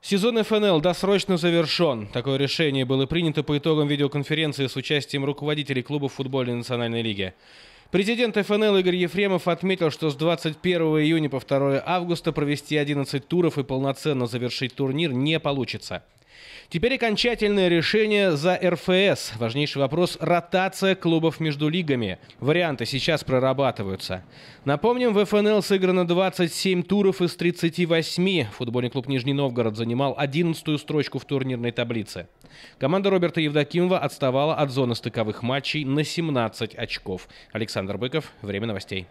Сезон ФНЛ досрочно завершен. Такое решение было принято по итогам видеоконференции с участием руководителей клубов футбольной национальной лиги. Президент ФНЛ Игорь Ефремов отметил, что с 21 июня по 2 августа провести 11 туров и полноценно завершить турнир не получится. Теперь окончательное решение за РФС. Важнейший вопрос – ротация клубов между лигами. Варианты сейчас прорабатываются. Напомним, в ФНЛ сыграно 27 туров из 38. Футбольный клуб Нижний Новгород занимал 11-ю строчку в турнирной таблице. Команда Роберта Евдокимова отставала от зоны стыковых матчей на 17 очков. Александр Александр Быков. Время новостей.